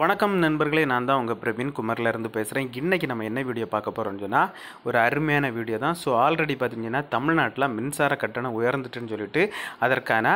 வணக்கம் நண்பர்களே நான் தான் உங்கள் பிரவீன் குமர்லேருந்து பேசுகிறேன் இன்றைக்கி நம்ம என்ன வீடியோ பார்க்க போகிறோம்னு சொன்னால் ஒரு அருமையான வீடியோ தான் ஸோ ஆல்ரெடி பார்த்திங்கன்னா தமிழ்நாட்டில் மின்சார கட்டணம் உயர்ந்துட்டுன்னு சொல்லிட்டு அதற்கான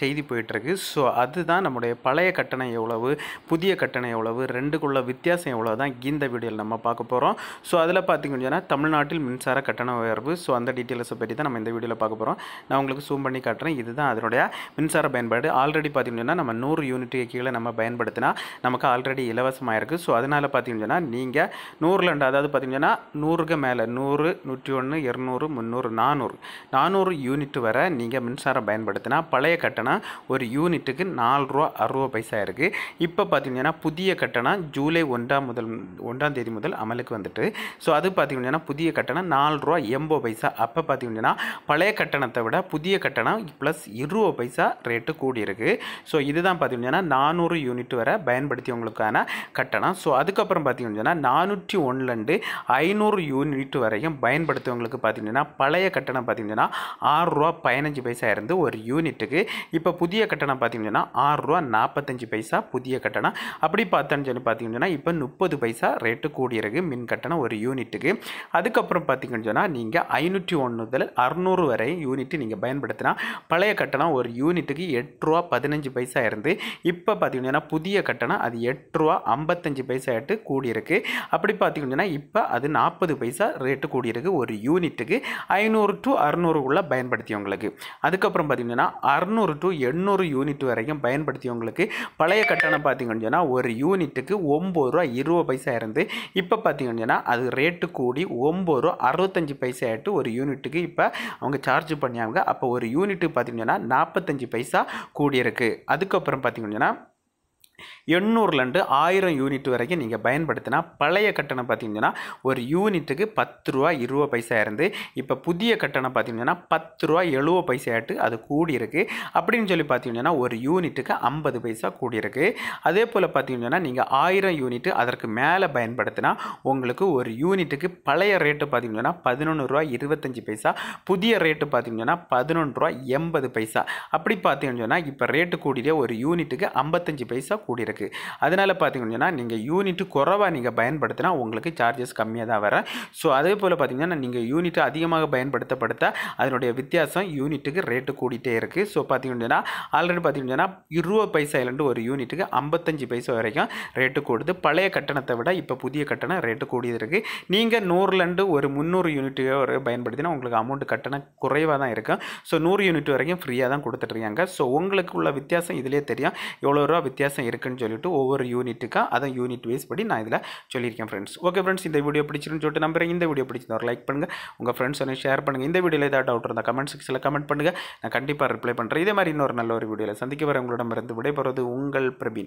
செய்தி போயிட்டுருக்கு ஸோ அதுதான் நம்முடைய பழைய கட்டணம் எவ்வளவு புதிய கட்டணம் எவ்வளவு ரெண்டுக்குள்ள வித்தியாசம் எவ்வளோ தான் இந்த வீடியோவில் நம்ம பார்க்க போகிறோம் ஸோ அதில் பார்த்தீங்கன்னா தமிழ்நாட்டில் மின்சார கட்டண உயர்வு ஸோ அந்த டீட்டெயில்ஸை பற்றி தான் நம்ம இந்த வீடியோவில் பார்க்க போகிறோம் நான் உங்களுக்கு சூம் பண்ணி காட்டுறேன் இதுதான் அதனுடைய மின்சார பயன்பாடு ஆல்ரெடி பார்த்திங்கன்னா நம்ம நூறு யூனிட்டுக்கு கீழே நம்ம பயன்படுத்தினா நமக்கு ஆல்ரெடி இலவசமாக இருக்குது ஸோ அதனால் பார்த்தீங்கன்னா நீங்கள் நூறில் அதாவது பார்த்திங்கன்னா நூறுக்கு மேலே நூறு நூற்றி ஒன்று இரநூறு முந்நூறு நானூறு நானூறு யூனிட் வரை நீங்கள் மின்சாரம் பயன்படுத்தினா பழைய கட்டணம் ஒரு யூனிட்டுக்கு நாலு ரூபா அறுபது பைசா இருக்குது இப்போ பார்த்திங்கன்னா புதிய கட்டணம் ஜூலை ஒன்றாம் முதல் ஒன்றாம் தேதி முதல் அமலுக்கு வந்துட்டு ஸோ அது பார்த்திங்கன்னா புதிய கட்டணம் நாலு ரூபா எண்பது பைசா அப்போ பார்த்திங்கன்னா பழைய கட்டணத்தை விட புதிய கட்டணம் ப்ளஸ் இருபது பைசா ரேட்டு கூடியிருக்கு ஸோ இதுதான் பார்த்திங்கன்னா நானூறு யூனிட் வரை பயன்படுத்தியவங்களுக்கான கட்டணம் ஸோ அதுக்கப்புறம் பார்த்திங்கன்னா நானூற்றி ஒன்றுலேருந்து ஐநூறு யூனிட் வரையும் பயன்படுத்துவங்களுக்கு பார்த்திங்கன்னா பழைய கட்டணம் பார்த்திங்கன்னா ஆறுரூவா பதினஞ்சு பைசா இருந்து ஒரு யூனிட் யூனிட்டுக்கு இப்போ புதிய கட்டணம் பார்த்தீங்கன்னா ஆறுரூவா நாற்பத்தஞ்சு பைசா புதிய கட்டணம் அப்படி பார்த்தோன்னு சொல்லி பார்த்தீங்கன்னா இப்போ முப்பது பைசா ரேட்டு கூடியிருக்கு மின் கட்டணம் ஒரு யூனிட்டுக்கு அதுக்கப்புறம் பார்த்தீங்கன்னு சொன்னால் நீங்கள் ஐநூற்றி ஒன்று முதல் அறநூறு வரை யூனிட்டு நீங்கள் பயன்படுத்தினா பழைய கட்டணம் ஒரு யூனிட்டுக்கு எட்ரூவா பதினஞ்சு பைசா இருந்து இப்போ பார்த்தீங்கன்னா புதிய கட்டணம் அது எட்ரூவா ஐம்பத்தஞ்சு பைசா எட்டு கூடியிருக்கு அப்படி பார்த்தீங்கன்னா இப்போ அது நாற்பது பைசா ரேட்டு கூடியிருக்கு ஒரு யூனிட்டுக்கு ஐநூறு டு பயன்படுத்தி பயன்படுத்தியவங்களுக்கு அதுக்கப்புறம் பார்த்தீங்கன்னா அறநூறு டு எண்ணூறு யூனிட் வரைக்கும் பயன்படுத்தியவங்களுக்கு பழைய கட்டணம் பார்த்தீங்கன்னு சொன்னால் ஒரு யூனிட்டுக்கு ஒம்பது ரூபா இருபது பைசா இருந்து இப்போ பார்த்தீங்கன்னு சொன்னால் அது ரேட்டு கூடி ஒம்பது ரூபா அறுபத்தஞ்சி பைசா ஆகிட்டு ஒரு யூனிட்டுக்கு இப்போ அவங்க சார்ஜ் பண்ணியாங்க அப்போ ஒரு யூனிட்டுக்கு பார்த்திங்கன்னா நாற்பத்தஞ்சு பைசா கூடியிருக்கு அதுக்கப்புறம் பார்த்திங்கன்னா எண்ணூறுலேருந்து ஆயிரம் யூனிட் வரைக்கும் நீங்கள் பயன்படுத்தினா பழைய கட்டணம் பார்த்தீங்கன்னா ஒரு யூனிட்டுக்கு பத்து ரூபா இருபது பைசா இருந்து இப்போ புதிய கட்டணம் பார்த்தீங்கன்னா பத்து ரூபா எழுபது பைசாட்டு அது கூடியிருக்கு அப்படின்னு சொல்லி பார்த்தீங்கன்னா ஒரு யூனிட்டுக்கு ஐம்பது பைசா கூடியிருக்கு அதே போல் பார்த்தீங்கன்னா நீங்கள் ஆயிரம் யூனிட்டு அதற்கு மேலே பயன்படுத்தினா உங்களுக்கு ஒரு யூனிட்டுக்கு பழைய ரேட்டு பார்த்தீங்கன்னா பதினொன்று ரூபா இருபத்தஞ்சி பைசா புதிய ரேட்டு பார்த்தீங்கன்னா பதினொன்று ரூபா எண்பது பைசா அப்படி பார்த்தீங்கன்னா இப்போ ரேட்டு கூடிய ஒரு யூனிட்டுக்கு ஐம்பத்தஞ்சு பைசா கூடி கூடியிருக்கு அதனால் பார்த்தீங்கன்னா நீங்கள் யூனிட் குறைவாக நீங்கள் பயன்படுத்தினா உங்களுக்கு சார்ஜஸ் கம்மியாக தான் வர ஸோ அதே போல் பார்த்தீங்கன்னா நீங்கள் யூனிட் அதிகமாக பயன்படுத்தப்படுத்த அதனுடைய வித்தியாசம் யூனிட்டுக்கு ரேட்டு கூடிட்டே இருக்குது ஸோ பார்த்தீங்கன்னா ஆல்ரெடி பார்த்தீங்கன்னா இருபது பைசாயிலிருந்து ஒரு யூனிட்டுக்கு ஐம்பத்தஞ்சு பைசா வரைக்கும் ரேட்டு கூடுது பழைய கட்டணத்தை விட இப்போ புதிய கட்டணம் ரேட்டு கூடியது இருக்குது நீங்கள் நூறுலேருந்து ஒரு முந்நூறு யூனிட்டு ஒரு பயன்படுத்தினா உங்களுக்கு அமௌண்ட் கட்டணம் குறைவாக தான் இருக்கும் ஸோ நூறு யூனிட் வரைக்கும் ஃப்ரீயாக தான் கொடுத்துட்ருக்காங்க ஸோ உங்களுக்கு உள்ள வித்தியாசம் இதிலே தெரியும் எவ்வளோ ரூபா வித்தியாசம் இருக்குன்னு சொல்லிட்டு ஒவ்வொரு யூனிட்டுக்காக அதை யூனிட் வைஸ் படி நான் இதில் சொல்லியிருக்கேன் ஃப்ரெண்ட்ஸ் ஓகே ஃப்ரெண்ட்ஸ் இந்த வீடியோ பிடிச்சிருன்னு சொல்லிட்டு நம்புறேன் இந்த வீடியோ பிடிச்சிருந்தா ஒரு லைக் பண்ணுங்கள் உங்கள் ஃப்ரெண்ட்ஸ் ஒன்று ஷேர் பண்ணுங்கள் இந்த வீடியோவில் ஏதாவது டவுட் இருந்தால் கமெண்ட் செக்ஷனில் கமெண்ட் பண்ணுங்கள் நான் கண்டிப்பாக ரிப்ளை பண்ணுறேன் இதே மாதிரி இன்னொரு நல்ல ஒரு வீடியோவில் சந்திக்க வர மருந்து விடைபெறுவது உங்கள் பிரபின்